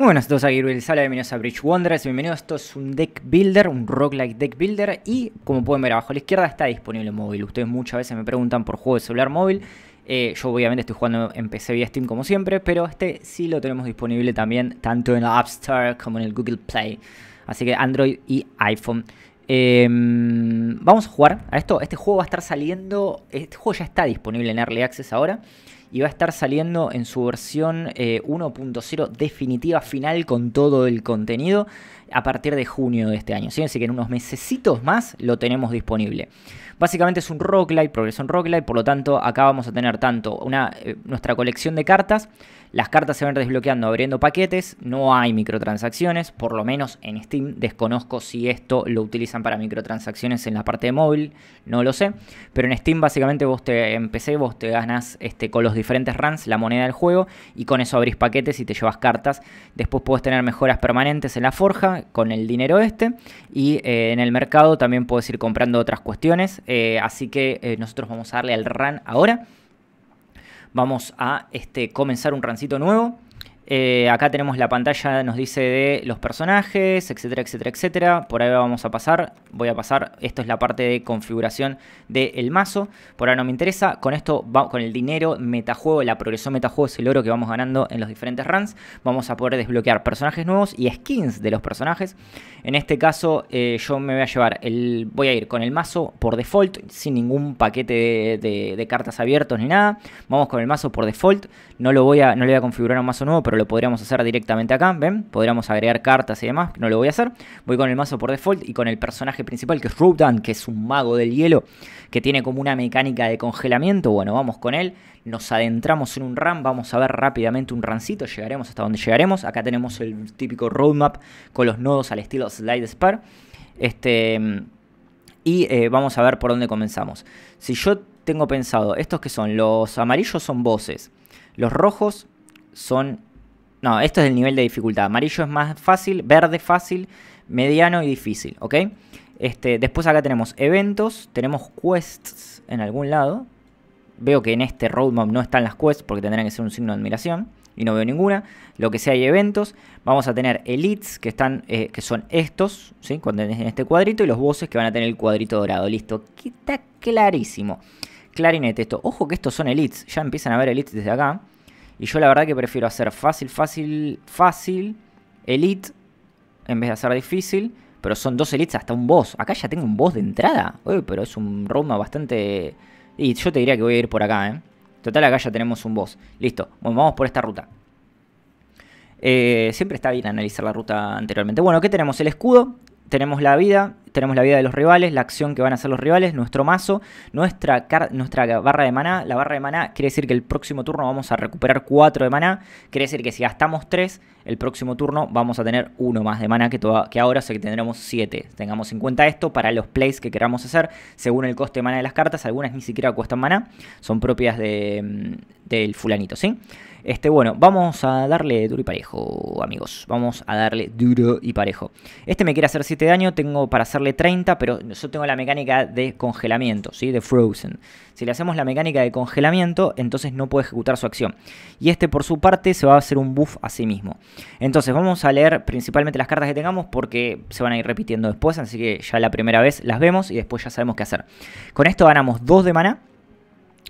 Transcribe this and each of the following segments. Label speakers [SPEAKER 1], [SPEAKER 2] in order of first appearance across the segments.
[SPEAKER 1] Muy buenas a todos, aquí Ruiz Sala, bienvenidos a Bridge Wonders. bienvenidos, esto es un deck builder, un roguelike deck builder y como pueden ver abajo a la izquierda está disponible en móvil, ustedes muchas veces me preguntan por juego de celular móvil, eh, yo obviamente estoy jugando en PC vía Steam como siempre, pero este sí lo tenemos disponible también tanto en la App Store como en el Google Play, así que Android y iPhone. Em, vamos a jugar a esto, este juego va a estar saliendo, este juego ya está disponible en Early Access ahora y va a estar saliendo en su versión 1.0 eh, definitiva final con todo el contenido a partir de junio de este año. ¿sí? Así que en unos mesecitos más lo tenemos disponible. Básicamente es un roguelite, progresión light. por lo tanto acá vamos a tener tanto una, eh, nuestra colección de cartas, las cartas se van desbloqueando abriendo paquetes, no hay microtransacciones, por lo menos en Steam desconozco si esto lo utilizan para microtransacciones en la parte de móvil, no lo sé, pero en Steam básicamente vos te empecé, vos te ganas este, con los diferentes runs la moneda del juego y con eso abrís paquetes y te llevas cartas, después podés tener mejoras permanentes en la forja, con el dinero este y eh, en el mercado también puedes ir comprando otras cuestiones. Eh, así que eh, nosotros vamos a darle al run ahora. Vamos a este, comenzar un rancito nuevo. Eh, acá tenemos la pantalla, nos dice de los personajes, etcétera, etcétera, etcétera. Por ahí vamos a pasar. Voy a pasar. Esto es la parte de configuración del el mazo. Por ahora no me interesa. Con esto, con el dinero, metajuego, la progresión metajuego es el oro que vamos ganando en los diferentes runs. Vamos a poder desbloquear personajes nuevos y skins de los personajes. En este caso, eh, yo me voy a llevar el. Voy a ir con el mazo por default, sin ningún paquete de, cartas abiertos ni nada. Vamos con el mazo por default. No lo voy a, no voy a configurar un mazo nuevo, pero lo podríamos hacer directamente acá, ¿ven? Podríamos agregar cartas y demás, no lo voy a hacer. Voy con el mazo por default y con el personaje principal que es Rutan, que es un mago del hielo, que tiene como una mecánica de congelamiento. Bueno, vamos con él, nos adentramos en un RAM, vamos a ver rápidamente un rancito, llegaremos hasta donde llegaremos. Acá tenemos el típico roadmap con los nodos al estilo Slide Spar. Este, y eh, vamos a ver por dónde comenzamos. Si yo tengo pensado, estos que son, los amarillos son voces, los rojos son no, esto es el nivel de dificultad. Amarillo es más fácil, verde fácil, mediano y difícil, ¿ok? Este, después acá tenemos eventos, tenemos quests en algún lado. Veo que en este roadmap no están las quests porque tendrán que ser un signo de admiración. Y no veo ninguna. Lo que sea hay eventos. Vamos a tener elites que, están, eh, que son estos, ¿sí? Cuando este, en este cuadrito. Y los bosses que van a tener el cuadrito dorado. Listo. está clarísimo. Clarinete esto. Ojo que estos son elites. Ya empiezan a ver elites desde acá. Y yo la verdad que prefiero hacer fácil, fácil, fácil, elite, en vez de hacer difícil. Pero son dos elites hasta un boss. Acá ya tengo un boss de entrada. Uy, pero es un Roma bastante... Y yo te diría que voy a ir por acá, ¿eh? Total, acá ya tenemos un boss. Listo. Bueno, vamos por esta ruta. Eh, siempre está bien analizar la ruta anteriormente. Bueno, ¿qué tenemos? El escudo. Tenemos la vida tenemos la vida de los rivales, la acción que van a hacer los rivales, nuestro mazo, nuestra, nuestra barra de mana La barra de mana quiere decir que el próximo turno vamos a recuperar 4 de mana Quiere decir que si gastamos 3, el próximo turno vamos a tener 1 más de mana que, que ahora, o sea que tendremos 7. Tengamos en cuenta esto para los plays que queramos hacer según el coste de mana de las cartas. Algunas ni siquiera cuestan mana son propias de, mm, del fulanito, ¿sí? Este, bueno, vamos a darle duro y parejo, amigos. Vamos a darle duro y parejo. Este me quiere hacer 7 daño, tengo para hacerle 30, pero yo tengo la mecánica de congelamiento, ¿sí? De Frozen. Si le hacemos la mecánica de congelamiento, entonces no puede ejecutar su acción. Y este, por su parte, se va a hacer un buff a sí mismo. Entonces, vamos a leer principalmente las cartas que tengamos porque se van a ir repitiendo después, así que ya la primera vez las vemos y después ya sabemos qué hacer. Con esto ganamos 2 de mana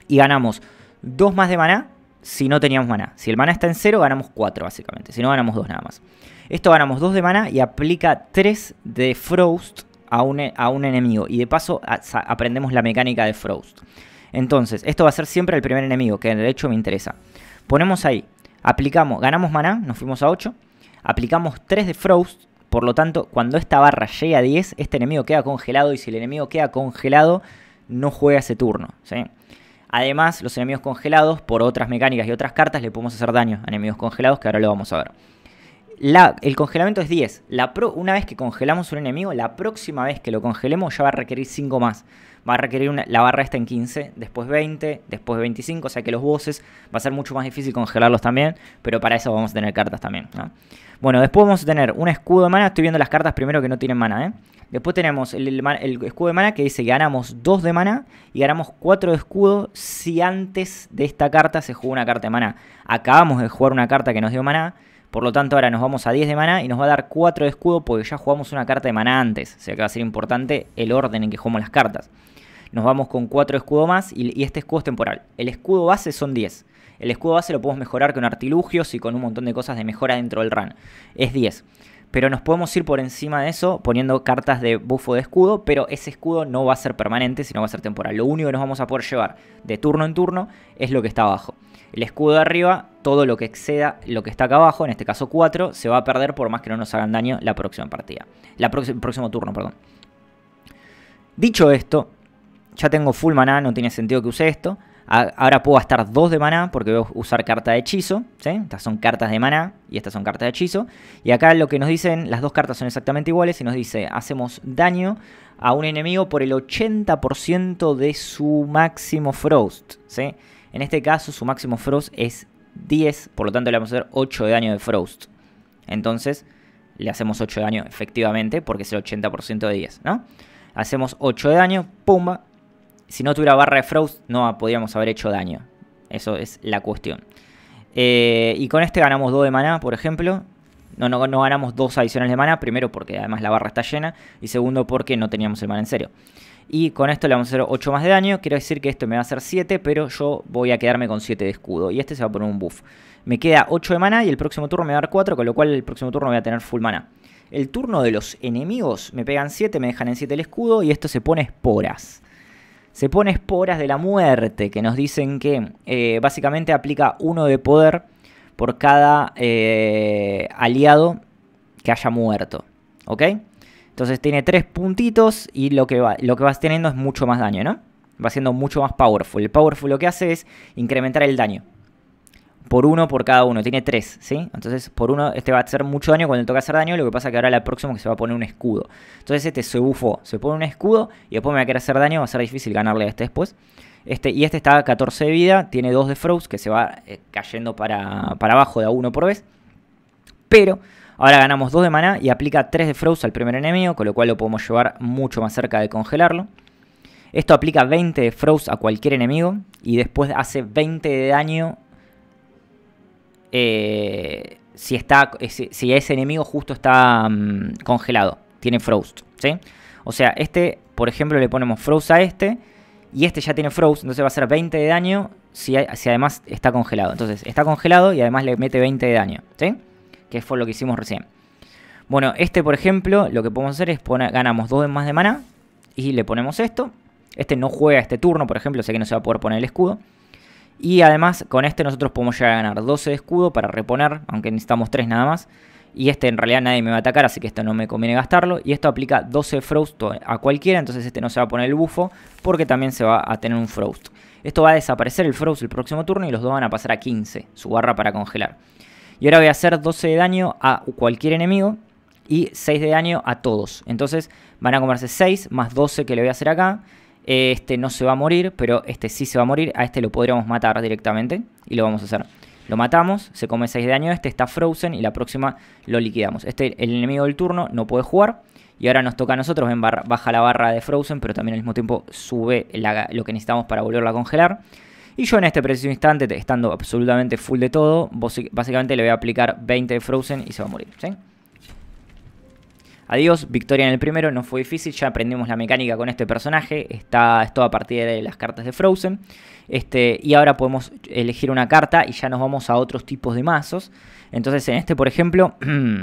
[SPEAKER 1] y ganamos 2 más de maná si no teníamos mana Si el mana está en 0, ganamos 4 básicamente. Si no, ganamos 2 nada más. Esto ganamos 2 de mana y aplica 3 de Frost a un, e, a un enemigo. Y de paso aprendemos la mecánica de Frost. Entonces, esto va a ser siempre el primer enemigo, que de hecho me interesa. Ponemos ahí, aplicamos, ganamos maná, nos fuimos a 8. Aplicamos 3 de Frost, por lo tanto, cuando esta barra llegue a 10, este enemigo queda congelado y si el enemigo queda congelado, no juega ese turno. ¿sí? Además, los enemigos congelados, por otras mecánicas y otras cartas, le podemos hacer daño a enemigos congelados, que ahora lo vamos a ver. La, el congelamiento es 10. una vez que congelamos un enemigo, la próxima vez que lo congelemos ya va a requerir 5 más. Va a requerir la barra esta en 15, después 20, después 25. O sea que los bosses va a ser mucho más difícil congelarlos también. Pero para eso vamos a tener cartas también. Bueno, después vamos a tener un escudo de mana. Estoy viendo las cartas primero que no tienen mana. ¿eh? Después tenemos el, escudo de mana que dice ganamos 2 de mana y ganamos 4 de escudo si antes de esta carta se jugó una carta de mana. Acabamos de jugar una carta que nos dio mana, por lo tanto ahora nos vamos a 10 de mana y nos va a dar 4 de escudo porque ya jugamos una carta de mana antes. O sea que va a ser importante el orden en que jugamos las cartas. Nos vamos con 4 de escudo más y, y este escudo es temporal. El escudo base son 10. El escudo base lo podemos mejorar con artilugios y con un montón de cosas de mejora dentro del run. Es 10 pero nos podemos ir por encima de eso poniendo cartas de bufo de escudo, pero ese escudo no va a ser permanente, sino va a ser temporal. Lo único que nos vamos a poder llevar de turno en turno es lo que está abajo. El escudo de arriba, todo lo que exceda lo que está acá abajo, en este caso 4, se va a perder por más que no nos hagan daño la próxima partida. La el próximo turno, perdón. Dicho esto, ya tengo full maná, no tiene sentido que use esto ahora puedo gastar 2 de maná porque voy a usar carta de hechizo. Estas son cartas de maná y estas son cartas de hechizo. Y acá lo que nos dicen, las dos cartas son exactamente iguales y nos dice, hacemos daño a un enemigo por el 80% de su máximo frost. En este caso su máximo frost es 10, por lo tanto le vamos a hacer 8 de daño de frost. Entonces le hacemos 8 de daño efectivamente porque es el 80% de 10, ¿no? Hacemos 8 de daño, pumba, si no tuviera barra de Frost, no podríamos haber hecho daño. Eso es la cuestión. Eh, y con este ganamos 2 de maná, por ejemplo. No, ganamos 2 adicionales de mana, Primero porque además la barra está llena. Y segundo porque no teníamos el maná en serio. Y con esto le vamos a hacer 8 más de daño. Quiero decir que esto me va a hacer 7, pero yo voy a quedarme con 7 de escudo. Y este se va a poner un buff. Me queda 8 de mana y el próximo turno me va a dar 4, con lo cual el próximo turno voy a tener full mana. El turno de los enemigos me pegan 7, me dejan en 7 el escudo y esto se pone esporas se pone esporas de la muerte, que nos dicen que eh, básicamente aplica uno de poder por cada eh, aliado que haya muerto. ¿Ok? Entonces tiene tres puntitos y lo que, lo que vas teniendo es mucho más daño, ¿no? Va siendo mucho más powerful. El powerful lo que hace es incrementar el daño por uno por cada uno, tiene tres, ¿sí? Entonces, por uno, este va a hacer mucho daño cuando le toca hacer daño, lo que pasa que ahora la próxima que se va a poner un escudo. Entonces este se bufó, se pone un escudo y después me va a querer hacer daño, va a ser difícil ganarle a este después. Este, y este está a 14 de vida, tiene 2 de Froze que se va eh, cayendo para, para, abajo de a uno por vez. Pero ahora ganamos 2 de maná y aplica 3 de Froze al primer enemigo, con lo cual lo podemos llevar mucho más cerca de congelarlo. Esto aplica 20 de Froze a cualquier enemigo y después hace 20 de daño eh, si, está, si ese enemigo justo está mm, congelado, tiene Frost, ¿sí? O sea, este, por ejemplo, le ponemos Frost a este, y este ya tiene Frost, entonces va a ser 20 de daño si, además está congelado. Entonces, está congelado y además le mete 20 de daño, Que fue lo que hicimos recién. Bueno, este, por ejemplo, lo que podemos hacer es ganamos 2 más de mana, y le ponemos esto. Este no juega este turno, por ejemplo, sea que no se va a poder poner el escudo. Y además con este nosotros podemos llegar a ganar 12 de escudo para reponer, aunque necesitamos 3 nada más. Y este en realidad nadie me va a atacar, así que esto no me conviene gastarlo. Y esto aplica 12 Frost a cualquiera, entonces este no se va a poner el bufo porque también se va a tener un Frost. Esto va a desaparecer el Frost el próximo turno y los dos van a pasar a 15, su barra para congelar. Y ahora voy a hacer 12 de daño a cualquier enemigo y 6 de daño a todos. Entonces van a comerse 6 más 12 que le voy a hacer acá. Este no se va a morir, pero este sí se va a morir. A este lo podríamos matar directamente y lo vamos a hacer. Lo matamos, se come 6 de daño, este está frozen y la próxima lo liquidamos. Este, el enemigo del turno, no puede jugar. Y ahora nos toca a nosotros, baja la barra de Frozen, pero también al mismo tiempo sube lo que necesitamos para volverla a congelar. Y yo en este preciso instante, estando absolutamente full de todo, básicamente le voy a aplicar 20 de Frozen y se va a morir, Adiós, victoria en el primero, no fue difícil, ya aprendimos la mecánica con este personaje, está esto a partir de las cartas de Frozen. Este, y ahora podemos elegir una carta y ya nos vamos a otros tipos de mazos. Entonces en este, por ejemplo,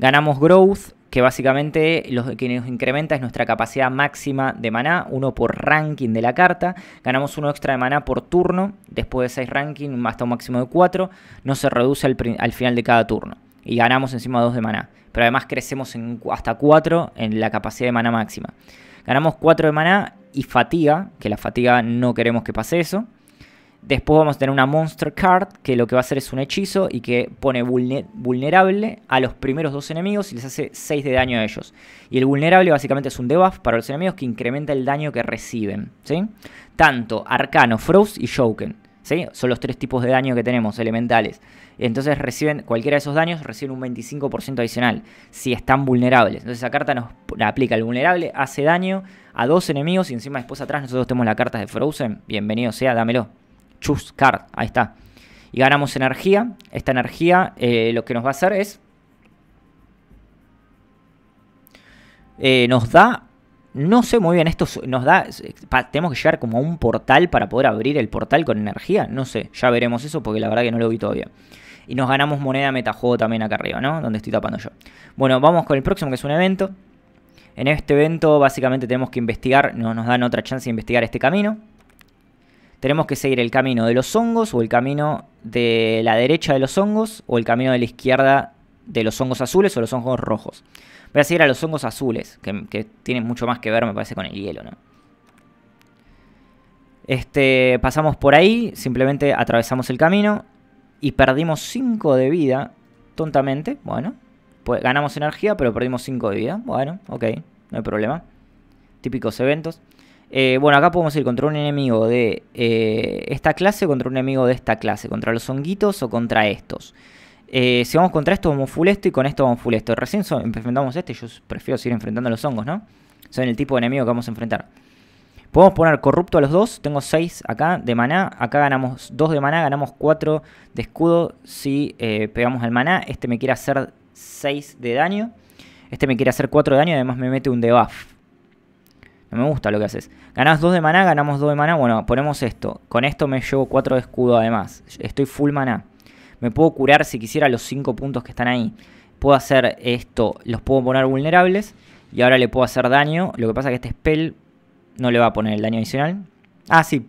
[SPEAKER 1] ganamos Growth, que básicamente lo que nos incrementa es nuestra capacidad máxima de maná, uno por ranking de la carta, ganamos uno extra de maná por turno, después de 6 ranking hasta un máximo de 4, no se reduce al final de cada turno y ganamos encima 2 de maná. Pero además crecemos hasta 4 en la capacidad de maná máxima. Ganamos 4 de maná y fatiga, que la fatiga no queremos que pase eso. Después vamos a tener una Monster Card, que lo que va a hacer es un hechizo y que pone vulnerable a los primeros dos enemigos y les hace 6 de daño a ellos. Y el vulnerable básicamente es un debuff para los enemigos que incrementa el daño que reciben. ¿sí? Tanto Arcano, Frost y Shoken. ¿sí? Son los tres tipos de daño que tenemos, elementales. Entonces reciben cualquiera de esos daños, reciben un 25% adicional si están vulnerables. Entonces esa carta nos la aplica el vulnerable, hace daño a dos enemigos y encima después atrás nosotros tenemos la carta de Frozen. Bienvenido sea, dámelo. Choose card, ahí está. Y ganamos energía. Esta energía eh, lo que nos va a hacer es... Eh, nos da no sé muy bien, esto nos da. Tenemos que llegar como a un portal para poder abrir el portal con energía. No sé, ya veremos eso porque la verdad que no lo vi todavía. Y nos ganamos moneda metajuego también acá arriba, ¿no? Donde estoy tapando yo. Bueno, vamos con el próximo que es un evento. En este evento básicamente tenemos que investigar, nos dan otra chance de investigar este camino. Tenemos que seguir el camino de los hongos o el camino de la derecha de los hongos o el camino de la izquierda de los hongos azules o los hongos rojos. Voy a seguir a los hongos azules, que, que tienen mucho más que ver, me parece, con el hielo, ¿no? Este, pasamos por ahí, simplemente atravesamos el camino y perdimos 5 de vida, tontamente, bueno. Pues ganamos energía, pero perdimos 5 de vida. Bueno, ok, no hay problema. Típicos eventos. Eh, bueno, acá podemos ir contra un enemigo de eh, esta clase, contra un enemigo de esta clase, contra los honguitos o contra estos. Eh, si vamos contra estos, vamos full esto y con esto vamos full esto. Recién enfrentamos este, yo prefiero seguir enfrentando a los hongos, ¿no? Son el tipo de enemigo que vamos a enfrentar. Podemos poner corrupto a los dos. Tengo 6 acá de maná. Acá ganamos 2 de maná, ganamos 4 de escudo si eh, pegamos al maná. Este me quiere hacer 6 de daño. Este me quiere hacer 4 de daño además me mete un debuff. No me gusta lo que haces. Ganás 2 de maná, ganamos 2 de maná. Bueno, ponemos esto. Con esto me llevo 4 de escudo además. Estoy full maná. Me puedo curar si quisiera los 5 puntos que están ahí. Puedo hacer esto, los puedo poner vulnerables. Y ahora le puedo hacer daño. Lo que pasa es que este spell no le va a poner el daño adicional. Ah, sí,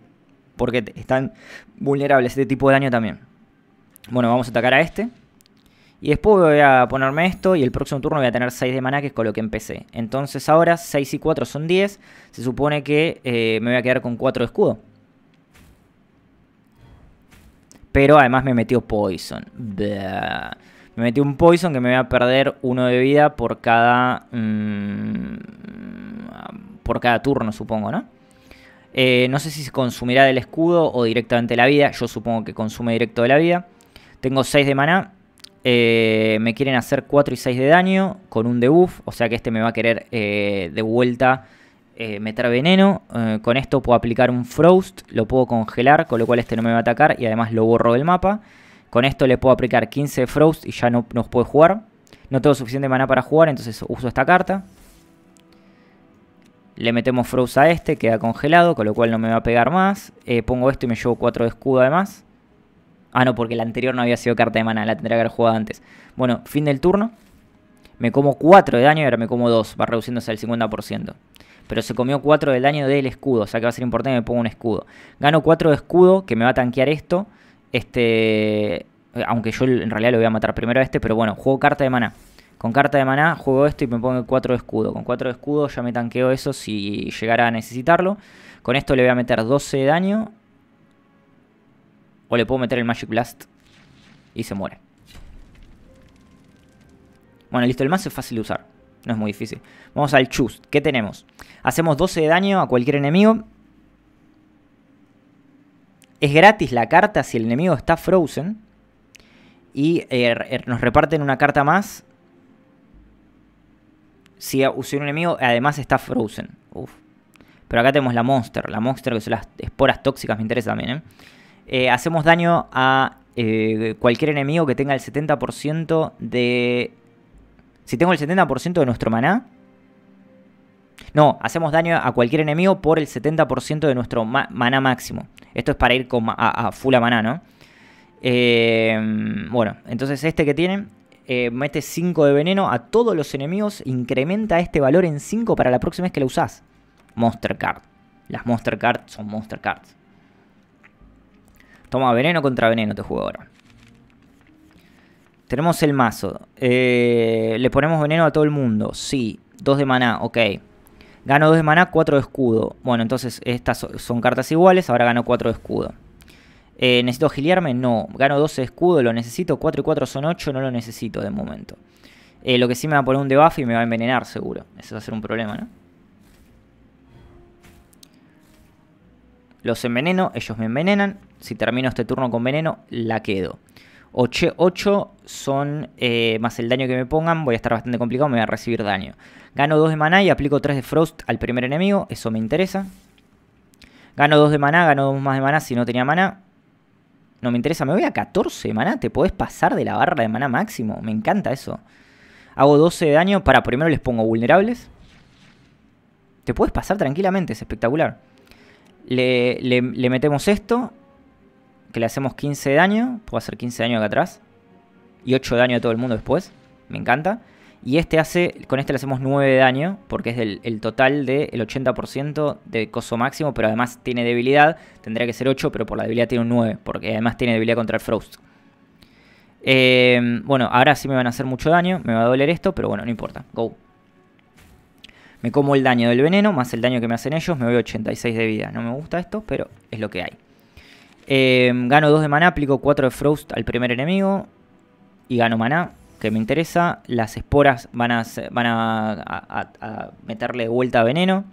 [SPEAKER 1] porque están vulnerables este tipo de daño también. Bueno, vamos a atacar a este. Y después voy a ponerme esto y el próximo turno voy a tener 6 de maná, que es con lo que empecé. Entonces ahora 6 y 4 son 10. Se supone que eh, me voy a quedar con 4 de escudo. Pero además me metió poison. Me metió un poison que me voy a perder uno de vida por cada... Mm, por cada turno, supongo, ¿no? Eh, no sé si se consumirá del escudo o directamente la vida. Yo supongo que consume directo de la vida. Tengo 6 de maná. Eh, me quieren hacer 4 y 6 de daño con un debuff. O sea que este me va a querer eh, de vuelta meter veneno. con esto puedo aplicar un frost. Lo puedo congelar, con lo cual este no me va a atacar. Y además lo borro del mapa. Con esto le puedo aplicar 15 de frost y ya no nos puede jugar. No tengo suficiente maná para jugar, entonces uso esta carta. Le metemos Froze a este, queda congelado, con lo cual no me va a pegar más. Eh, pongo esto y me llevo 4 de escudo además. Ah, no, porque la anterior no había sido carta de mana, la tendría que haber jugado antes. Bueno, fin del turno. Me como 4 de daño y ahora me como 2, va reduciéndose al 50%. Pero se comió 4 del daño del escudo, o sea que va a ser importante que me ponga un escudo. Gano 4 de escudo, que me va a tanquear esto. Este... Eh, aunque yo en realidad lo voy a matar primero a este, pero bueno, juego carta de maná. Con carta de maná juego esto y me pongo 4 de escudo. Con 4 de escudo ya me tanqueo eso si llegara a necesitarlo. Con esto le voy a meter 12 de daño. O le puedo meter el Magic Blast. Y se muere. Bueno, listo. El más es fácil de usar. No es muy difícil. Vamos al Choose. ¿Qué tenemos? Hacemos 12 de daño a cualquier enemigo. Es gratis la carta si el enemigo está frozen. Y eh, nos reparten una carta más si, usé un enemigo además está frozen. Pero acá tenemos la monster. La monster que son las esporas tóxicas. Me interesa también. ¿eh? Eh, hacemos daño a eh, cualquier enemigo que tenga el 70% de... Si tengo el 70% de nuestro maná. No, hacemos daño a cualquier enemigo por el 70% de nuestro maná máximo. Esto es para ir con a, full a maná, ¿no? bueno, entonces este que tiene eh, mete 5 de veneno a todos los enemigos, incrementa este valor en 5 para la próxima vez que lo usás. Monster Card. Las Monster Cards son Monster Cards. Toma veneno contra veneno, te este jugador. Tenemos el mazo. Eh, le ponemos veneno a todo el mundo. Sí. 2 de maná, ok. Gano 2 de maná, 4 de escudo. Bueno, entonces estas son cartas iguales. Ahora gano 4 de escudo. Eh, ¿Necesito giliarme? No. ¿Gano 12 escudo? ¿Lo necesito? 4 y 4 son 8, no lo necesito de momento. Eh, lo que sí me va a poner un debuff y me va a envenenar seguro. Ese va a ser un problema, ¿no? Los enveneno, ellos me envenenan. Si termino este turno con veneno, la quedo. 8, 8 son eh, más el daño que me pongan. Voy a estar bastante complicado, me voy a recibir daño. Gano 2 de maná y aplico 3 de frost al primer enemigo. Eso me interesa. Gano 2 de maná, gano 2 más de maná si no tenía maná no me interesa, me voy a 14 mana, te podés pasar de la barra de mana máximo, me encanta eso. Hago 12 de daño, para primero les pongo vulnerables. Te puedes pasar tranquilamente, es espectacular. Le, le, le, metemos esto, que le hacemos 15 de daño, puedo hacer 15 de daño acá atrás. Y 8 de daño a todo el mundo después, me encanta. Y este hace, con este le hacemos 9 de daño, porque es el, total del 80% de coso máximo, pero además tiene debilidad, tendría que ser 8, pero por la debilidad tiene un 9, porque además tiene debilidad contra el Frost. Em, bueno, ahora sí me van a hacer mucho daño, me va a doler esto, pero bueno, no importa, go. Me como el daño del veneno, más el daño que me hacen ellos, me voy a 86 de vida. No me gusta esto, pero es lo que hay. Em, gano 2 de maná, aplico 4 de Frost al primer enemigo. Y gano maná, que me interesa. Las esporas van a, van a, meterle de vuelta veneno.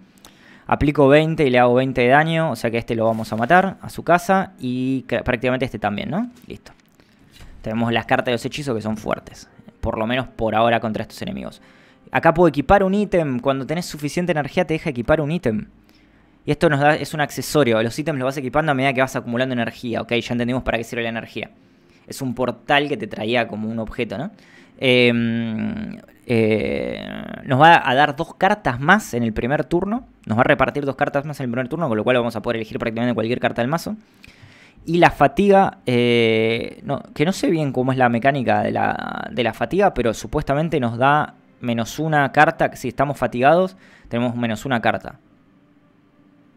[SPEAKER 1] Aplico 20 y le hago 20 de daño, o sea que este lo vamos a matar a su casa y prácticamente este también, ¿no? Listo. Tenemos las cartas de los hechizos que son fuertes, por lo menos por ahora contra estos enemigos. Acá puedo equipar un ítem, cuando tenés suficiente energía te deja equipar un ítem. Y esto nos da, es un accesorio, los ítems los vas equipando a medida que vas acumulando energía, ¿ok? Ya entendimos para qué sirve la energía. Es un portal que te traía como un objeto, ¿no? Em, eh, nos va a dar dos cartas más en el primer turno. Nos va a repartir dos cartas más en el primer turno, con lo cual vamos a poder elegir prácticamente cualquier carta del mazo. Y la fatiga, eh, que no sé bien cómo es la mecánica de la, fatiga, pero supuestamente nos da menos una carta. Si estamos fatigados, tenemos menos una carta.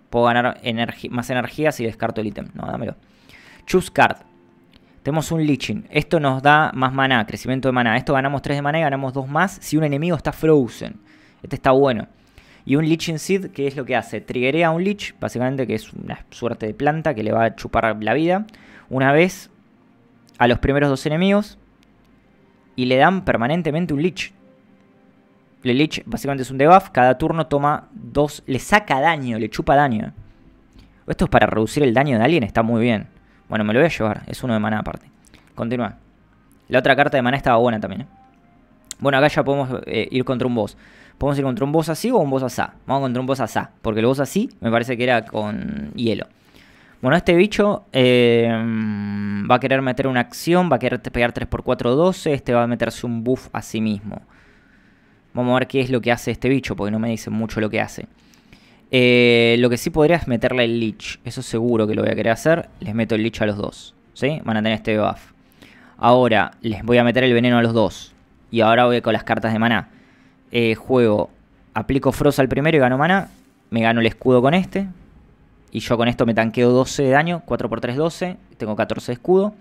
[SPEAKER 1] Puedo ganar más energía si descarto el ítem. No, dámelo. Choose card. Tenemos un liching, Esto nos da más maná, crecimiento de maná. Esto ganamos 3 de maná y ganamos 2 más si un enemigo está frozen. Este está bueno. Y un liching Seed, ¿qué es lo que hace? Triggerea a un Lich, básicamente que es una suerte de planta que le va a chupar la vida. Una vez a los primeros dos enemigos. Y le dan permanentemente un Lich. El Lich básicamente es un debuff. Cada turno toma 2. Le saca daño, le chupa daño. Esto es para reducir el daño de alguien, está muy bien. Bueno, me lo voy a llevar. Es uno de maná aparte. Continúa. La otra carta de maná estaba buena también. ¿eh? Bueno, acá ya podemos eh, ir contra un boss. Podemos ir contra un boss así o un boss asá. Vamos contra un boss asá. Porque el boss así me parece que era con hielo. Bueno, este bicho eh, va a querer meter una acción, va a querer pegar 3x4-12, este va a meterse un buff a sí mismo. Vamos a ver qué es lo que hace este bicho, porque no me dice mucho lo que hace. Eh, lo que sí podría es meterle el Leech. Eso seguro que lo voy a querer hacer. Les meto el Leech a los dos. ¿Sí? Van a tener este buff. Ahora, les voy a meter el veneno a los dos. Y ahora voy con las cartas de maná. Eh, juego, aplico Frost al primero y gano maná. Me gano el escudo con este. Y yo con esto me tanqueo 12 de daño. 4 x 3, 12. Tengo 14 de escudo.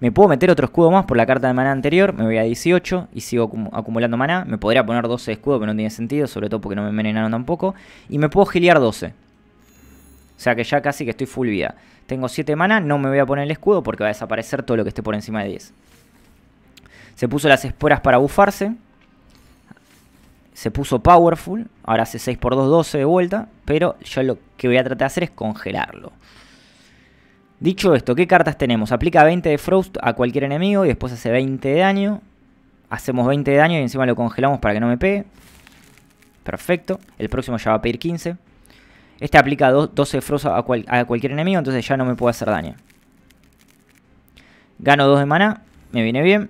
[SPEAKER 1] Me puedo meter otro escudo más por la carta de mana anterior, me voy a 18 y sigo acumulando maná. Me podría poner 12 escudos, pero no tiene sentido, sobre todo porque no me envenenaron tampoco. Y me puedo giliar 12. O sea que ya casi que estoy full vida. Tengo 7 maná, no me voy a poner el escudo porque va a desaparecer todo lo que esté por encima de 10. Se puso las esporas para bufarse. Se puso Powerful. Ahora hace 6x2, 12 de vuelta. Pero yo lo que voy a tratar de hacer es congelarlo. Dicho esto, ¿qué cartas tenemos? Aplica 20 de Frost a cualquier enemigo y después hace 20 de daño. Hacemos 20 de daño y encima lo congelamos para que no me pegue. Perfecto. El próximo ya va a pedir 15. Este aplica 12 Frost a, cualquier enemigo, entonces ya no me puede hacer daño. Gano 2 de mana, me viene bien.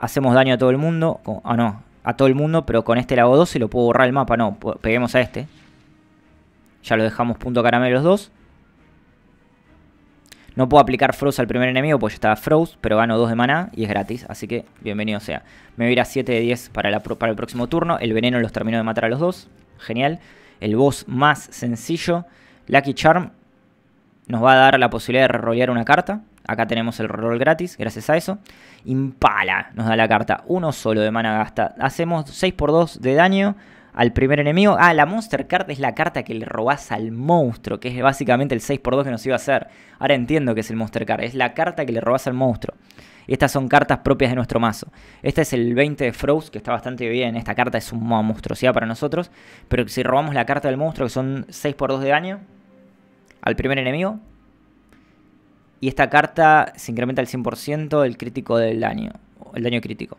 [SPEAKER 1] Hacemos daño a todo el mundo. ah no, a todo el mundo, pero con este 2 12 lo puedo borrar el mapa. No, peguemos a este. Ya lo dejamos punto caramelo los dos. No puedo aplicar Froze al primer enemigo porque ya estaba Froze, pero gano 2 de maná y es gratis, así que bienvenido sea. Me voy a 7 de 10 para, el próximo turno. El veneno los termino de matar a los dos. Genial. El boss más sencillo, Lucky Charm, nos va a dar la posibilidad de rolear una carta. Acá tenemos el rol gratis, gracias a eso. Impala nos da la carta, uno solo de mana gasta. Hacemos 6 por 2 de daño al primer enemigo. Ah, la Monster Card es la carta que le robás al monstruo, que es básicamente el 6x2 que nos iba a hacer. Ahora entiendo que es el Monster Card, es la carta que le robás al monstruo. estas son cartas propias de nuestro mazo. Este es el 20 de Froze, que está bastante bien. Esta carta es una monstruosidad para nosotros. Pero si robamos la carta del monstruo, que son 6x2 de daño, al primer enemigo. Y esta carta se incrementa al 100% el crítico del daño, el daño crítico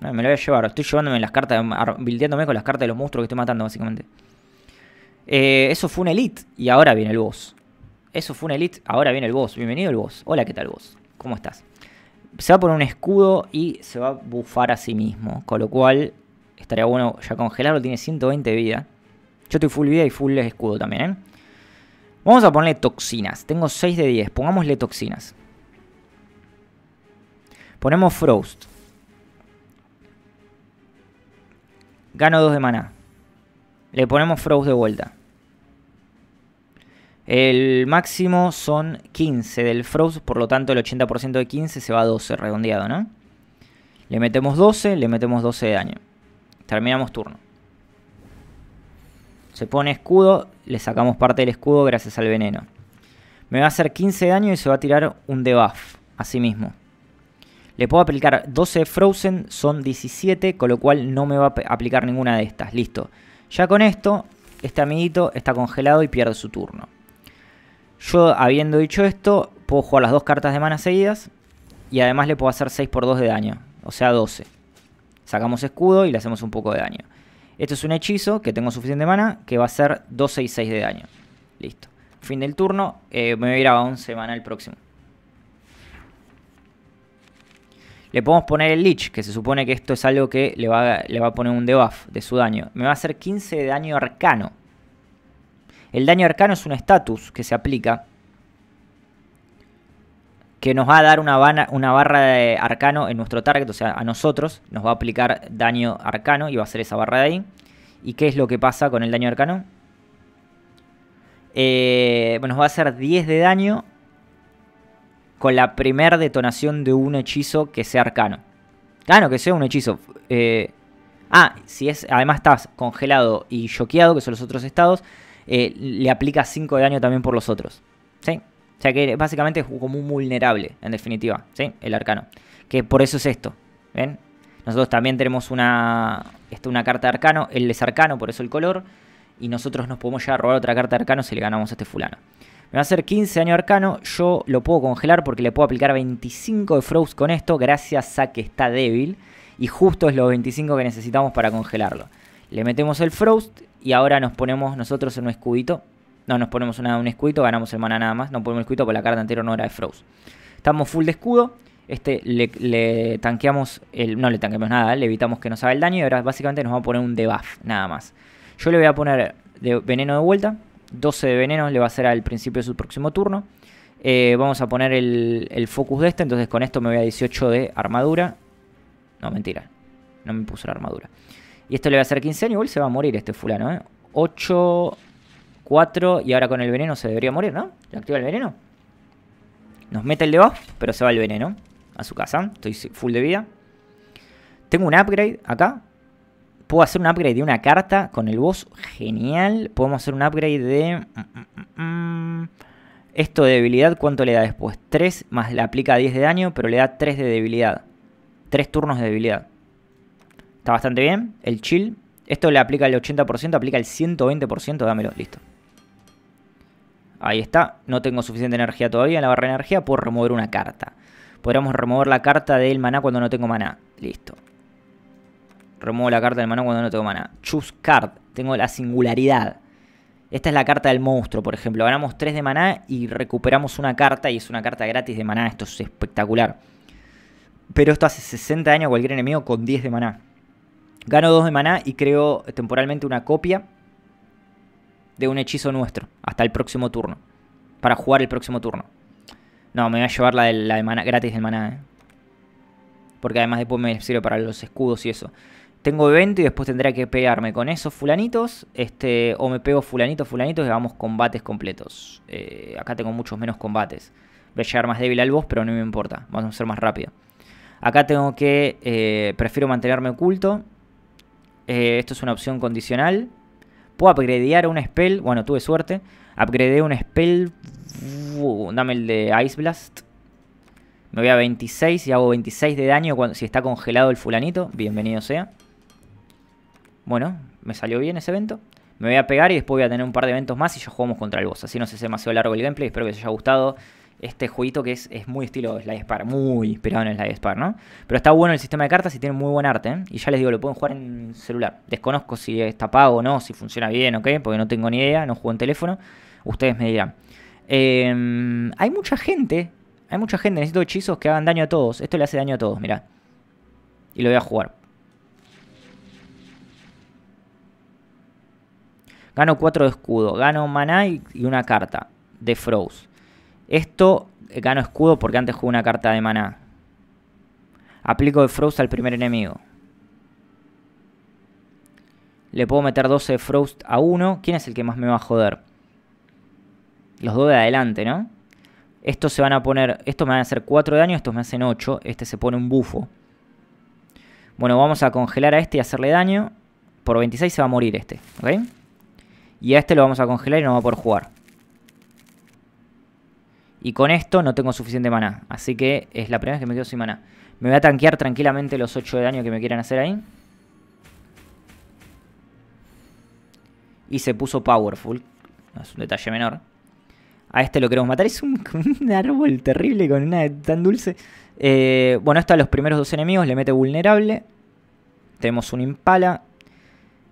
[SPEAKER 1] me lo voy a llevar. Estoy llevándome las cartas, bildeándome con las cartas de los monstruos que estoy matando, básicamente. Eh, eso fue un elite y ahora viene el boss. Eso fue un elite, ahora viene el boss. Bienvenido el boss. Hola, ¿qué tal boss? ¿Cómo estás? Se va a poner un escudo y se va a bufar a sí mismo. Con lo cual, estaría bueno ya congelarlo. Tiene 120 vida. Yo estoy full vida y full escudo también, ¿eh? Vamos a ponerle toxinas. Tengo 6 de 10. Pongámosle toxinas. Ponemos Frost. Gano 2 de maná. Le ponemos froze de vuelta. El máximo son 15 del froze, por lo tanto el 80% de 15 se va a 12, redondeado, ¿no? Le metemos 12, le metemos 12 de daño. Terminamos turno. Se pone escudo, le sacamos parte del escudo gracias al veneno. Me va a hacer 15 de daño y se va a tirar un debuff a mismo. Le puedo aplicar 12 Frozen, son 17, con lo cual no me va a aplicar ninguna de estas. Listo. Ya con esto, este amiguito está congelado y pierde su turno. Yo, habiendo dicho esto, puedo jugar las dos cartas de mana seguidas. Y además le puedo hacer 6 por 2 de daño. O sea, 12. Sacamos escudo y le hacemos un poco de daño. Esto es un hechizo que tengo suficiente mana que va a ser 12 y 6 de daño. Listo. Fin del turno. Eh, me voy a ir a 11 mana el próximo. Le podemos poner el Lich, que se supone que esto es algo que le va, a, poner un debuff de su daño. Me va a hacer 15 de daño arcano. El daño arcano es un status que se aplica. Que nos va a dar una, una barra de arcano en nuestro target, o sea, a nosotros. Nos va a aplicar daño arcano y va a ser esa barra de ahí. ¿Y qué es lo que pasa con el daño arcano? Eh, nos va a hacer 10 de daño con la primera detonación de un hechizo que sea arcano. Claro, que sea un hechizo. Eh, ah, si es. Además estás congelado y choqueado, que son los otros estados. Eh, le aplica 5 de daño también por los otros. ¿Sí? O sea que básicamente es como un vulnerable, en definitiva, ¿sí? El arcano. Que por eso es esto. ¿Ven? Nosotros también tenemos una, una carta de arcano. Él es arcano, por eso el color. Y nosotros nos podemos ya robar otra carta de arcano si le ganamos a este fulano. Me va a hacer 15 daño arcano. Yo lo puedo congelar porque le puedo aplicar 25 de Frost con esto. Gracias a que está débil. Y justo es los 25 que necesitamos para congelarlo. Le metemos el Frost. Y ahora nos ponemos nosotros en un escudito. No, nos ponemos en un escudito. Ganamos el mana nada más. No ponemos el escudito porque la carta anterior no era de Frost. Estamos full de escudo. Este le, tanqueamos. El, no le tanqueamos nada. Le evitamos que nos haga el daño. Y ahora básicamente nos va a poner un debuff. Nada más. Yo le voy a poner veneno de vuelta. 12 de veneno le va a hacer al principio de su próximo turno. Eh, vamos a poner el, focus de este, entonces con esto me voy a 18 de armadura. No, mentira, no me puso la armadura. Y esto le va a hacer 15 años, se va a morir este fulano, 8, ¿eh? 4, y ahora con el veneno se debería morir, ¿no? ¿Le activa el veneno? Nos mete el off, pero se va el veneno a su casa. Estoy full de vida. Tengo un upgrade acá, Puedo hacer un upgrade de una carta con el boss. Genial. Podemos hacer un upgrade de... Mm, mm, mm, esto de debilidad, ¿cuánto le da después? 3 más le aplica 10 de daño, pero le da 3 de debilidad. 3 turnos de debilidad. Está bastante bien. El chill. Esto le aplica el 80%, aplica el 120%. Dámelo, listo. Ahí está. No tengo suficiente energía todavía en la barra de energía. Puedo remover una carta. Podríamos remover la carta del maná cuando no tengo maná. Listo. Remuevo la carta del maná cuando no tengo mana. Choose card. Tengo la singularidad. Esta es la carta del monstruo, por ejemplo. Ganamos 3 de maná y recuperamos una carta y es una carta gratis de maná. Esto es espectacular. Pero esto hace 60 años a cualquier enemigo con 10 de maná. Gano 2 de maná y creo temporalmente una copia de un hechizo nuestro. Hasta el próximo turno. Para jugar el próximo turno. No, me voy a llevar la de, la de maná, gratis del maná. Eh. Porque además después me sirve para los escudos y eso tengo evento y después tendré que pegarme con esos fulanitos, este, o me pego fulanito, fulanitos y hagamos combates completos. Eh, acá tengo muchos menos combates. Voy a llegar más débil al boss, pero no me importa, vamos a ser más rápido. Acá tengo que, eh, prefiero mantenerme oculto. Eh, esto es una opción condicional. ¿Puedo upgradear un spell? Bueno, tuve suerte. Upgradeé un spell... Uh, dame el de Ice Blast. Me voy a 26 y hago 26 de daño cuando, si está congelado el fulanito. Bienvenido sea. Bueno, me salió bien ese evento. Me voy a pegar y después voy a tener un par de eventos más y ya jugamos contra el boss. Así no se hace demasiado largo el gameplay. Espero que os haya gustado este jueguito que es, muy estilo Slide Spar, muy inspirado en Slide Spar, ¿no? Pero está bueno el sistema de cartas y tiene muy buen arte, ¿eh? Y ya les digo, lo pueden jugar en celular. Desconozco si está pago o no, si funciona bien, qué. Porque no tengo ni idea, no juego en teléfono. Ustedes me dirán. Em, hay mucha gente, hay mucha gente, necesito hechizos que hagan daño a todos. Esto le hace daño a todos, mirá. Y lo voy a jugar. Gano 4 de escudo, gano maná y, una carta de Froze. Esto eh, gano escudo porque antes jugué una carta de maná. Aplico de Froze al primer enemigo. Le puedo meter 12 de Froze a 1. ¿Quién es el que más me va a joder? Los dos de adelante, ¿no? Estos se van a poner. Estos me van a hacer 4 de daño, estos me hacen 8. Este se pone un bufo. Bueno, vamos a congelar a este y hacerle daño. Por 26 se va a morir este, ¿ok? Y a este lo vamos a congelar y no va a jugar. Y con esto no tengo suficiente maná. Así que es la primera vez que me quedo sin maná. Me voy a tanquear tranquilamente los 8 de daño que me quieran hacer ahí. Y se puso Powerful. Es un detalle menor. A este lo queremos matar. Es un, árbol terrible con una tan dulce. Eh, bueno, hasta los primeros dos enemigos le mete vulnerable. Tenemos un impala.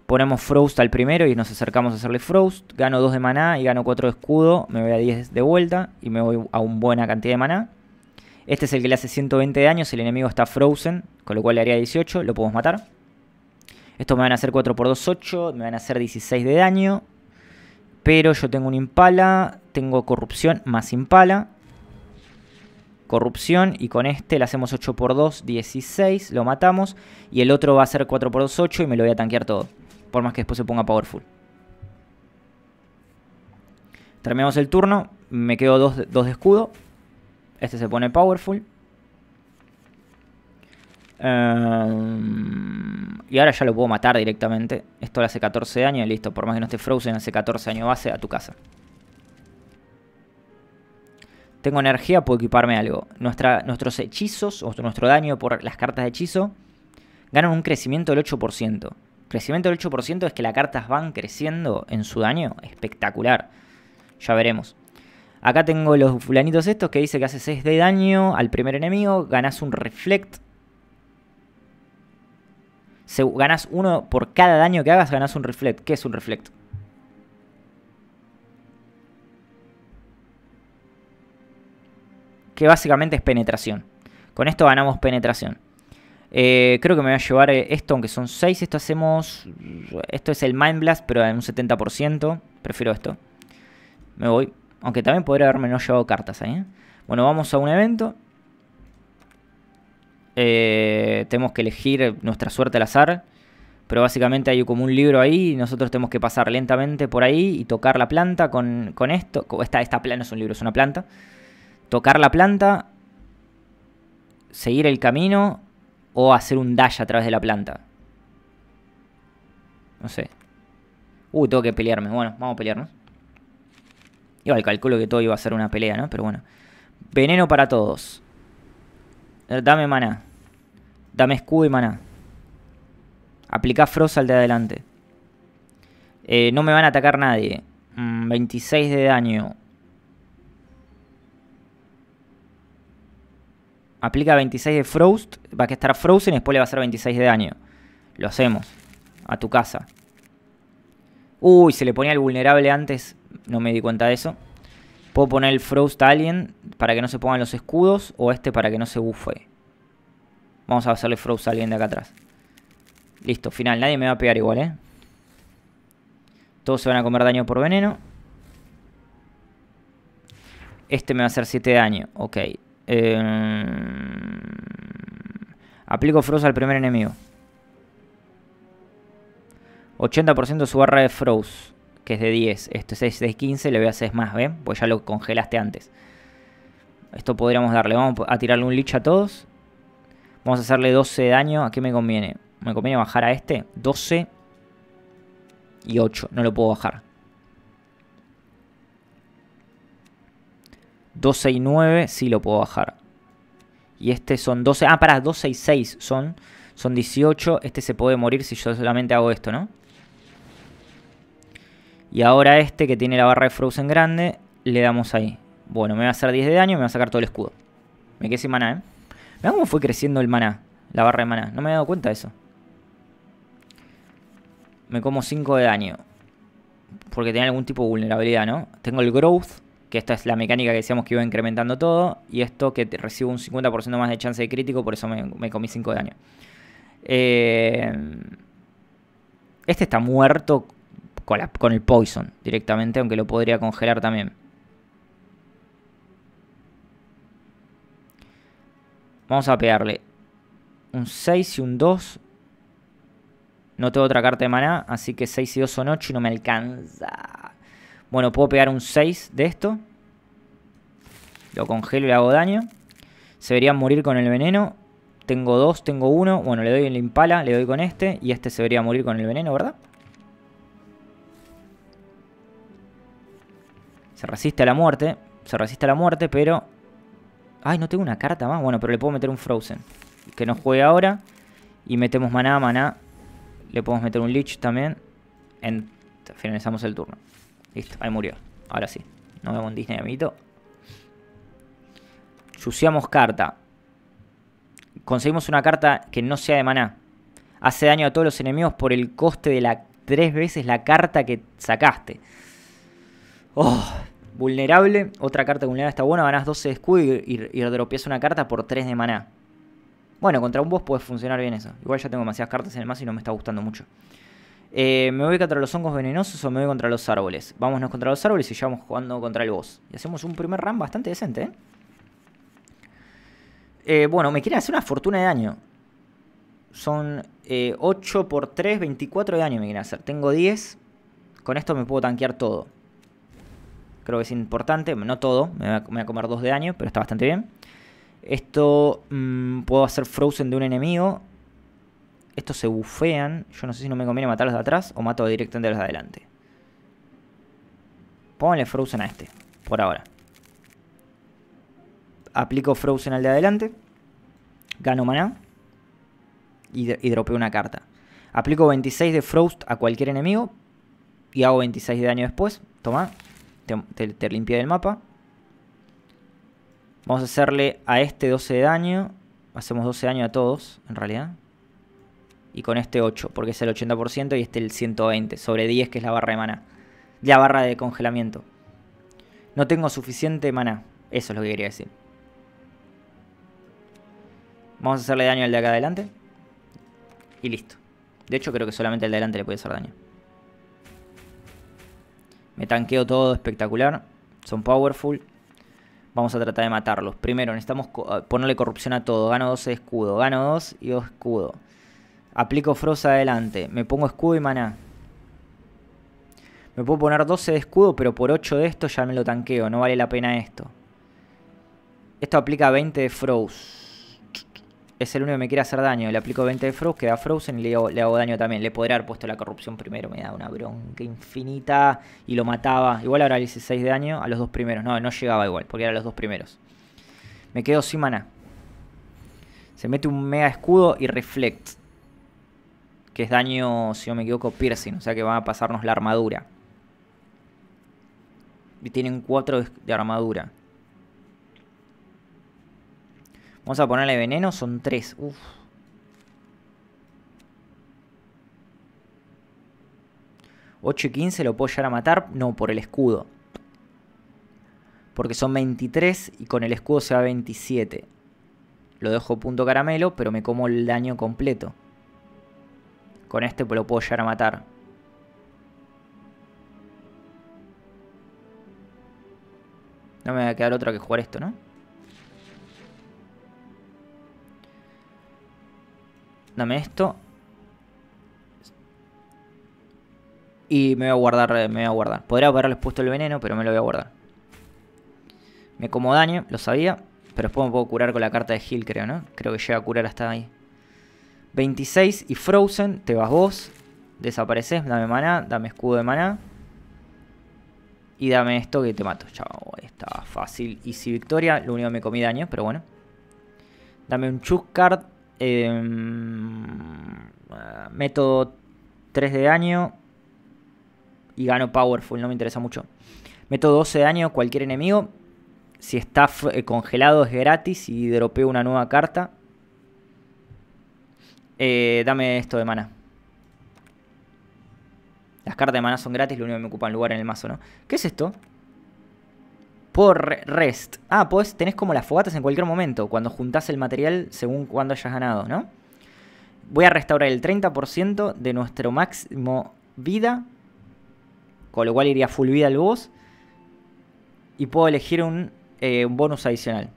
[SPEAKER 1] Ponemos Frost al primero y nos acercamos a hacerle Frost. Gano 2 de maná y gano 4 de escudo. Me voy a 10 de vuelta y me voy a una buena cantidad de maná. Este es el que le hace 120 de Si El enemigo está Frozen, con lo cual le haría 18. Lo podemos matar. Estos me van a hacer 4 por 2, 8. Me van a hacer 16 de daño. Pero yo tengo un impala. Tengo corrupción más impala. Corrupción. Y con este le hacemos 8 por 2, 16. Lo matamos. Y el otro va a ser 4 por 2, 8. Y me lo voy a tanquear todo por más que después se ponga Powerful. Terminamos el turno, me quedo dos, de escudo. Este se pone Powerful. Em, y ahora ya lo puedo matar directamente. Esto le hace 14 daño y listo. Por más que no esté Frozen, hace 14 años base a tu casa. Tengo energía, puedo equiparme algo. Nuestra, nuestros hechizos, o nuestro daño por las cartas de hechizo, ganan un crecimiento del 8%. Crecimiento del 8% es que las cartas van creciendo en su daño. Espectacular. Ya veremos. Acá tengo los fulanitos estos que dice que hace 6 de daño al primer enemigo. ganas un reflect. Se, ganás uno por cada daño que hagas, ganas un reflect. ¿Qué es un reflect? Que básicamente es penetración. Con esto ganamos penetración. Eh, creo que me voy a llevar eh, esto, aunque son 6. Esto hacemos. Esto es el Mind Blast, pero en un 70%. Prefiero esto. Me voy. Aunque también podría haberme no llevado cartas ahí. ¿eh? Bueno, vamos a un evento. tenemos que elegir nuestra suerte al azar. Pero básicamente hay como un libro ahí y nosotros tenemos que pasar lentamente por ahí y tocar la planta con, con esto. Esta, esta planta no es un libro, es una planta. Tocar la planta, seguir el camino o hacer un dash a través de la planta. No sé. Uh, tengo que pelearme. Bueno, vamos a pelearnos. Igual calculo que todo iba a ser una pelea, ¿no? Pero bueno. Veneno para todos. Eh, dame mana. Dame escudo y mana. Aplicá frost al de adelante. Eh, no me van a atacar nadie. 26 mm, de daño. Aplica 26 de Frost. Va a estar Frozen y después le va a hacer 26 de daño. Lo hacemos. A tu casa. Uy, se le ponía el vulnerable antes. No me di cuenta de eso. Puedo poner el Frost a alguien para que no se pongan los escudos. O este para que no se bufe. Vamos a hacerle Frost a alguien de acá atrás. Listo, final. Nadie me va a pegar igual, ¿eh? Todos se van a comer daño por veneno. Este me va a hacer 7 daño. Ok. Em, aplico Frost al primer enemigo. 80% su barra de Frost, que es de 10. Esto es 6, 6, 15, le voy a hacer más, ¿ven? Pues ya lo congelaste antes. Esto podríamos darle. Vamos a tirarle un Lich a todos. Vamos a hacerle 12 de daño. ¿A qué me conviene? Me conviene bajar a este. 12 y 8. No lo puedo bajar. y 9 sí lo puedo bajar. Y este son 12. Ah, pará, 6 son. Son 18. Este se puede morir si yo solamente hago esto, ¿no? Y ahora este que tiene la barra de Frozen grande. Le damos ahí. Bueno, me va a hacer 10 de daño y me va a sacar todo el escudo. Me quedé sin maná, ¿eh? Vean cómo fue creciendo el maná. La barra de maná. No me he dado cuenta de eso. Me como 5 de daño. Porque tenía algún tipo de vulnerabilidad, ¿no? Tengo el growth que esta es la mecánica que decíamos que iba incrementando todo, y esto que recibo un 50% más de chance de crítico, por eso me, comí 5 de daño. Eh, este está muerto con, con el poison directamente, aunque lo podría congelar también. Vamos a pegarle un 6 y un 2. No tengo otra carta de maná, así que 6 y 2 son 8 y no me alcanza. Bueno, puedo pegar un 6 de esto. Lo congelo y le hago daño. Se debería morir con el veneno. Tengo 2, tengo 1. Bueno, le doy el impala, le doy con este. Y este se debería morir con el veneno, ¿verdad? Se resiste a la muerte. Se resiste a la muerte, pero... Ay, no tengo una carta más. Bueno, pero le puedo meter un Frozen. Que no juegue ahora. Y metemos maná, maná. Le podemos meter un Leech también. En... Finalizamos el turno. Listo, ahí murió. Ahora sí. Nos vemos en Disney, amiguito. Suciamos carta. Conseguimos una carta que no sea de maná. Hace daño a todos los enemigos por el coste de la tres veces la carta que sacaste. Oh, vulnerable. Otra carta vulnerable está buena. Ganás 12 de escudo y, y, una carta por 3 de maná. Bueno, contra un boss puede funcionar bien eso. Igual ya tengo demasiadas cartas en el mazo y no me está gustando mucho. Eh, me voy contra los hongos venenosos o me voy contra los árboles. Vámonos contra los árboles y ya vamos jugando contra el boss. Y hacemos un primer run bastante decente, ¿eh? Eh, bueno, me quieren hacer una fortuna de daño. Son 8 por 3, 24 de daño me quieren hacer. Tengo 10. Con esto me puedo tanquear todo. Creo que es importante. No todo. Me voy a, comer 2 de daño, pero está bastante bien. Esto mm, puedo hacer frozen de un enemigo. Estos se bufean. Yo no sé si no me conviene matarlos de atrás o mato directamente a los de adelante. Pónganle Frozen a este, por ahora. Aplico Frozen al de adelante. Gano maná. Y, y dropeo una carta. Aplico 26 de Frost a cualquier enemigo. Y hago 26 de daño después. Toma. Te, te, te del mapa. Vamos a hacerle a este 12 de daño. Hacemos 12 de daño a todos, en realidad y con este 8, porque es el 80% y este el 120, sobre 10 que es la barra de maná, la barra de congelamiento. No tengo suficiente maná, eso es lo que quería decir. Vamos a hacerle daño al de acá adelante. Y listo. De hecho creo que solamente el de adelante le puede hacer daño. Me tanqueo todo, espectacular. Son powerful. Vamos a tratar de matarlos. Primero necesitamos ponerle corrupción a todo. Gano 12 escudo. Gano 2 y 2 escudo. Aplico Frost adelante. Me pongo escudo y maná. Me puedo poner 12 de escudo, pero por 8 de esto ya me lo tanqueo. No vale la pena esto. Esto aplica 20 de Froze. Es el único que me quiere hacer daño. Le aplico 20 de Frost, queda Frozen y le hago, daño también. Le podría haber puesto la corrupción primero. Me da una bronca infinita. Y lo mataba. Igual ahora le hice 6 de daño a los dos primeros. No, no llegaba igual, porque eran los dos primeros. Me quedo sin maná. Se mete un mega escudo y reflect que es daño, si no me equivoco, piercing, o sea que va a pasarnos la armadura. Y tienen 4 de armadura. Vamos a ponerle veneno, son 3. Uf. ¿8 y 15 lo puedo llegar a matar? No, por el escudo. Porque son 23 y con el escudo se va 27. Lo dejo punto caramelo, pero me como el daño completo. Con este lo puedo llegar a matar. No me va a quedar otra que jugar esto, ¿no? Dame esto. Y me voy a guardar, eh, me voy a guardar. Podría haberles puesto el veneno, pero me lo voy a guardar. Me como daño, lo sabía. Pero después me puedo curar con la carta de Heal, creo, ¿no? Creo que llega a curar hasta ahí. 26 y Frozen, te vas vos. Desapareces, dame mana, dame escudo de mana Y dame esto que te mato. Chao, está fácil. Y si victoria, lo único que me comí daño, pero bueno. Dame un Chuscard. card. Em, ah, método 3 de daño. Y gano powerful, no me interesa mucho. Método 12 de daño cualquier enemigo. Si está eh, congelado es gratis y dropeo una nueva carta. Eh, dame esto de mana. Las cartas de mana son gratis, lo único que me ocupan lugar en el mazo, ¿no? ¿Qué es esto? Por rest. Ah, pues tenés como las fogatas en cualquier momento, cuando juntás el material según cuando hayas ganado, ¿no? Voy a restaurar el 30% de nuestro máximo vida, con lo cual iría full vida al boss. Y puedo elegir un eh, bonus adicional.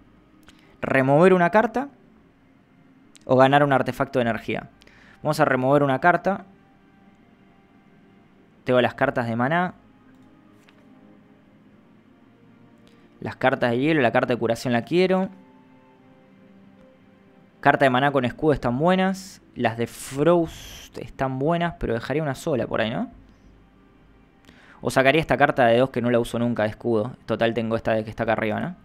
[SPEAKER 1] Remover una carta o ganar un artefacto de energía. Vamos a remover una carta. Tengo las cartas de maná. Las cartas de hielo, la carta de curación la quiero. Carta de maná con escudo están buenas. Las de Frost están buenas, pero dejaría una sola por ahí, ¿no? O sacaría esta carta de dos que no la uso nunca de escudo. Total tengo esta de que está acá arriba, ¿no?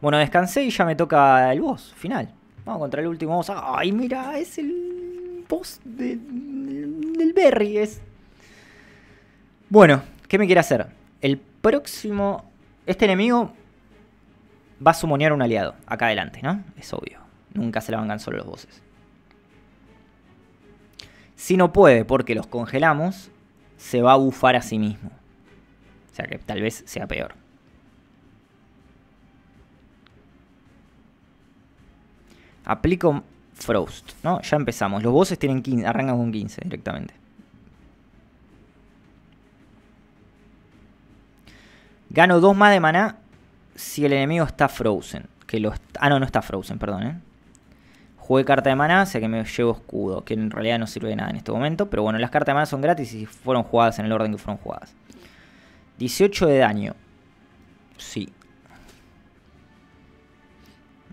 [SPEAKER 1] Bueno, descansé y ya me toca el boss final. Vamos contra el último boss. ¡Ay, mira! Es el boss del, Berries. Bueno, ¿qué me quiere hacer? El próximo... Este enemigo va a sumonear un aliado. Acá adelante, ¿no? Es obvio. Nunca se la bancan solo los bosses. Si no puede, porque los congelamos, se va a bufar a sí mismo. O sea que tal vez sea peor. Aplico Frost, ¿no? Ya empezamos. Los bosses tienen 15, arrancan con 15 directamente. Gano 2 más de maná si el enemigo está Frozen. Que lo ah, no, no está Frozen, perdón, ¿eh? Jugué carta de maná, o sea que me llevo escudo, que en realidad no sirve de nada en este momento. Pero bueno, las cartas de maná son gratis y fueron jugadas en el orden que fueron jugadas. 18 de daño.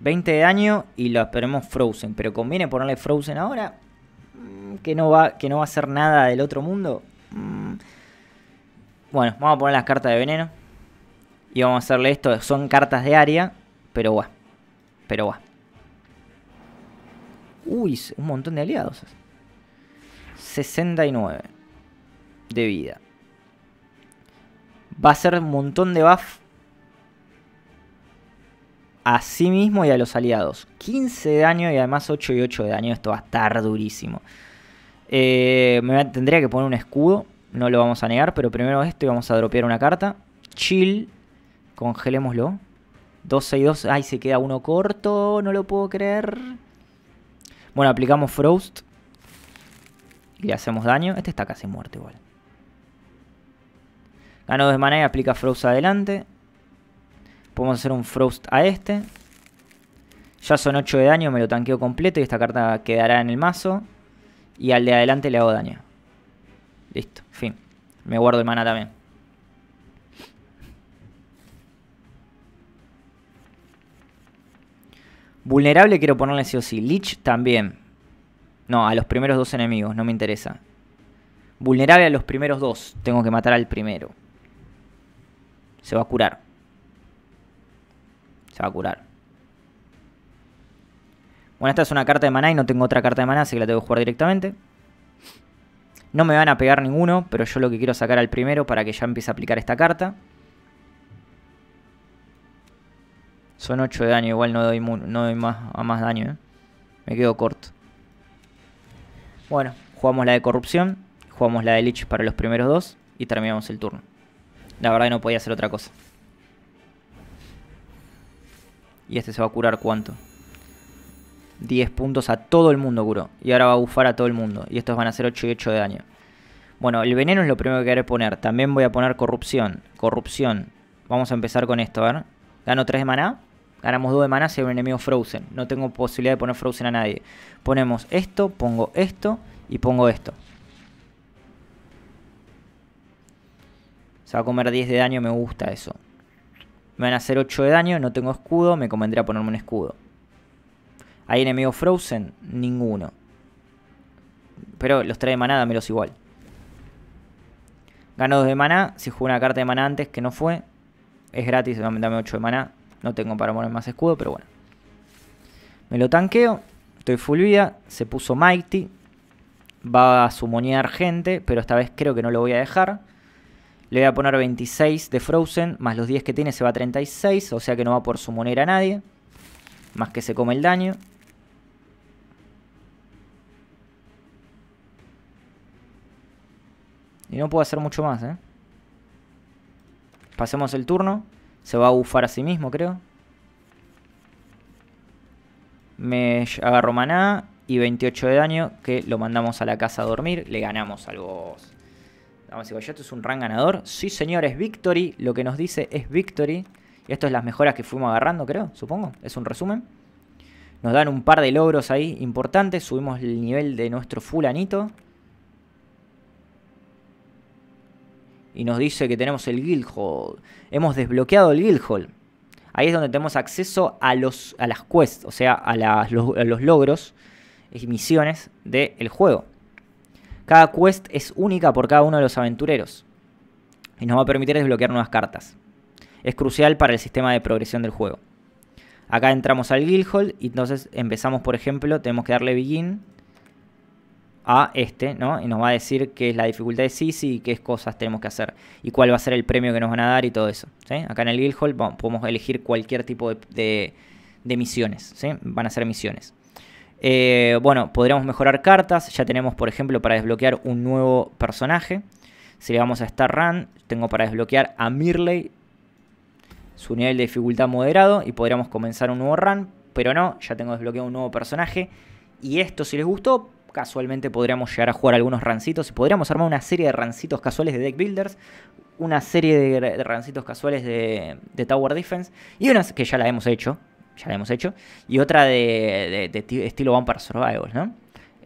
[SPEAKER 1] 20 de daño y lo esperemos Frozen. Pero conviene ponerle Frozen ahora. Mm, que no va, que no va a ser nada del otro mundo. Mm. Bueno, vamos a poner las cartas de veneno. Y vamos a hacerle esto. Son cartas de área. Pero va. Pero va. Uy, un montón de aliados. 69 de vida. Va a ser un montón de buff a sí mismo y a los aliados. 15 de daño y además 8 y 8 de daño. Esto va a estar durísimo. Eh, me tendría que poner un escudo. No lo vamos a negar. Pero primero esto y vamos a dropear una carta. Chill. Congelémoslo. 12 y 2. Ay, se queda uno corto. No lo puedo creer. Bueno, aplicamos Frost. Y le hacemos daño. Este está casi muerto igual. Ganó de y aplica Frost adelante. Podemos hacer un Frost a este. Ya son 8 de daño, me lo tanqueo completo y esta carta quedará en el mazo. Y al de adelante le hago daño. Listo, fin. Me guardo el mana también. Vulnerable quiero ponerle sí o sí. Lich también. No, a los primeros dos enemigos, no me interesa. Vulnerable a los primeros dos. Tengo que matar al primero. Se va a curar. Se va a curar. Bueno, esta es una carta de maná y no tengo otra carta de maná, así que la tengo que jugar directamente. No me van a pegar ninguno, pero yo lo que quiero sacar al primero para que ya empiece a aplicar esta carta. Son 8 de daño, igual no doy, no doy más, a más daño. ¿eh? Me quedo corto. Bueno, jugamos la de corrupción, jugamos la de Lich para los primeros dos y terminamos el turno. La verdad que no podía hacer otra cosa. Y este se va a curar cuánto. 10 puntos a todo el mundo curó. Y ahora va a bufar a todo el mundo. Y estos van a ser 8 y 8 de daño. Bueno, el veneno es lo primero que querré poner. También voy a poner corrupción. Corrupción. Vamos a empezar con esto, a ver. Gano 3 de maná. Ganamos 2 de maná si hay un enemigo frozen. No tengo posibilidad de poner frozen a nadie. Ponemos esto, pongo esto y pongo esto. Se va a comer 10 de daño, me gusta eso. Me van a hacer 8 de daño, no tengo escudo, me convendría ponerme un escudo. ¿Hay enemigos Frozen? Ninguno. Pero los trae de maná, dámelos igual. Gano 2 de maná. Si jugué una carta de maná antes, que no fue. Es gratis, dame 8 de maná. No tengo para poner más escudo, pero bueno. Me lo tanqueo. Estoy full vida. Se puso Mighty. Va a sumonear gente, pero esta vez creo que no lo voy a dejar. Le voy a poner 26 de Frozen, más los 10 que tiene se va a 36, o sea que no va por su moneda a nadie. Más que se come el daño. Y no puedo hacer mucho más, ¿eh? Pasemos el turno. Se va a bufar a sí mismo, creo. Me agarro maná y 28 de daño, que lo mandamos a la casa a dormir. Le ganamos al boss. Vamos a decir, ¿esto es un gran ganador? Sí, señores, Victory. Lo que nos dice es Victory. Y esto es las mejoras que fuimos agarrando, creo, supongo. Es un resumen. Nos dan un par de logros ahí importantes. Subimos el nivel de nuestro fulanito. y nos dice que tenemos el guild hall. Hemos desbloqueado el guild hall. Ahí es donde tenemos acceso a, los, a las quests, o sea, a, los, logros y misiones del juego. Cada quest es única por cada uno de los aventureros y nos va a permitir desbloquear nuevas cartas. Es crucial para el sistema de progresión del juego. Acá entramos al Guildhall y entonces empezamos, por ejemplo, tenemos que darle begin a este, ¿no? Y nos va a decir qué es la dificultad de Sisi y qué cosas tenemos que hacer. Y cuál va a ser el premio que nos van a dar y todo eso. ¿sí? Acá en el Guildhall podemos elegir cualquier tipo de, misiones, ¿sí? Van a ser misiones. Eh, bueno, podríamos mejorar cartas. Ya tenemos, por ejemplo, para desbloquear un nuevo personaje. Si le vamos a Star Run, tengo para desbloquear a Mirley. Su nivel de dificultad moderado. Y podríamos comenzar un nuevo run. Pero no, ya tengo desbloqueado un nuevo personaje. Y esto, si les gustó, casualmente podríamos llegar a jugar algunos rancitos. Y podríamos armar una serie de rancitos casuales de deck builders. Una serie de rancitos casuales de, de Tower Defense. Y unas que ya la hemos hecho, ya la hemos hecho, y otra de, estilo Vampire Survival, ¿no?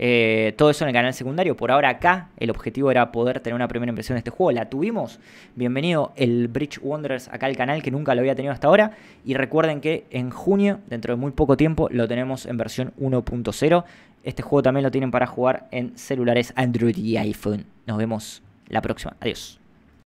[SPEAKER 1] Eh, todo eso en el canal secundario. Por ahora acá el objetivo era poder tener una primera impresión de este juego. La tuvimos. Bienvenido el Bridge Wanderers acá al canal que nunca lo había tenido hasta ahora. Y recuerden que en junio, dentro de muy poco tiempo, lo tenemos en versión 1.0. Este juego también lo tienen para jugar en celulares Android y iPhone. Nos vemos la próxima. Adiós.